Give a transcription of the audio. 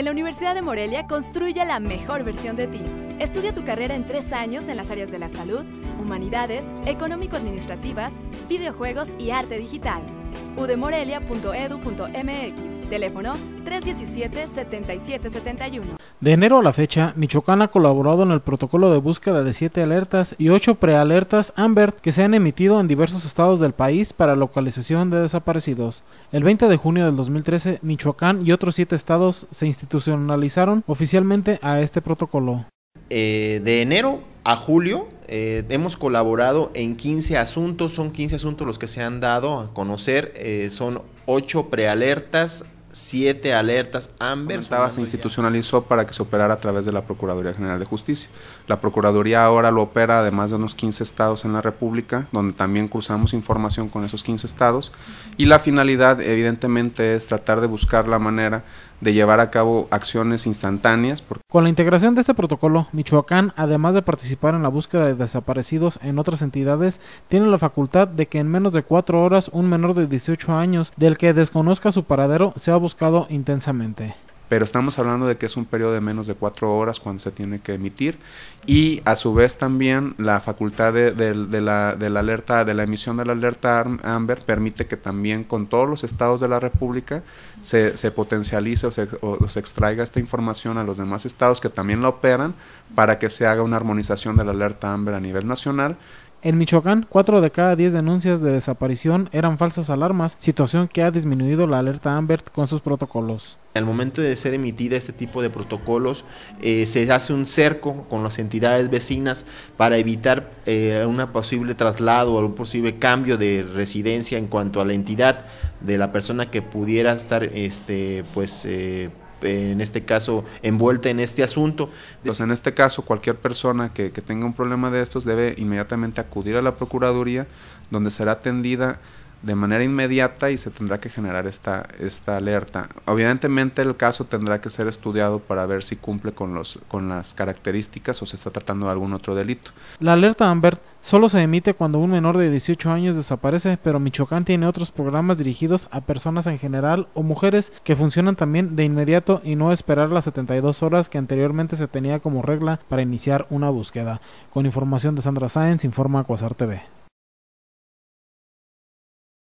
En la Universidad de Morelia construye la mejor versión de ti. Estudia tu carrera en tres años en las áreas de la salud, humanidades, económico-administrativas, videojuegos y arte digital udemorelia.edu.mx, teléfono 317-7771. De enero a la fecha, Michoacán ha colaborado en el protocolo de búsqueda de 7 alertas y 8 prealertas AMBER que se han emitido en diversos estados del país para localización de desaparecidos. El 20 de junio del 2013, Michoacán y otros 7 estados se institucionalizaron oficialmente a este protocolo. Eh, de enero a julio eh, hemos colaborado en 15 asuntos, son 15 asuntos los que se han dado a conocer, eh, son 8 prealertas, 7 alertas AMBER. se institucionalizó para que se operara a través de la Procuraduría General de Justicia. La Procuraduría ahora lo opera además de unos 15 estados en la República, donde también cruzamos información con esos 15 estados, y la finalidad evidentemente es tratar de buscar la manera de llevar a cabo acciones instantáneas. Con la integración de este protocolo, Michoacán, además de participar en la búsqueda de desaparecidos en otras entidades, tiene la facultad de que en menos de cuatro horas un menor de 18 años del que desconozca su paradero sea buscado intensamente pero estamos hablando de que es un periodo de menos de cuatro horas cuando se tiene que emitir y a su vez también la facultad de, la, alerta de la emisión de la alerta AMBER permite que también con todos los estados de la República se, potencialice o se, o se, extraiga esta información a los demás estados que también la operan para que se haga una armonización de la alerta AMBER a nivel nacional en Michoacán, 4 de cada 10 denuncias de desaparición eran falsas alarmas, situación que ha disminuido la alerta Amber con sus protocolos. Al momento de ser emitida este tipo de protocolos, eh, se hace un cerco con las entidades vecinas para evitar eh, un posible traslado o un posible cambio de residencia en cuanto a la entidad de la persona que pudiera estar este, pues, eh, en este caso, envuelta en este asunto. Pues en este caso, cualquier persona que, tenga un problema de estos debe inmediatamente acudir a la Procuraduría, donde será atendida de manera inmediata y se tendrá que generar esta, esta alerta. Obviamente el caso tendrá que ser estudiado para ver si cumple con, los, con las características o se está tratando de algún otro delito. La alerta Amber solo se emite cuando un menor de 18 años desaparece, pero Michoacán tiene otros programas dirigidos a personas en general o mujeres que funcionan también de inmediato y no esperar las 72 horas que anteriormente se tenía como regla para iniciar una búsqueda. Con información de Sandra Sáenz, informa Cuasar TV.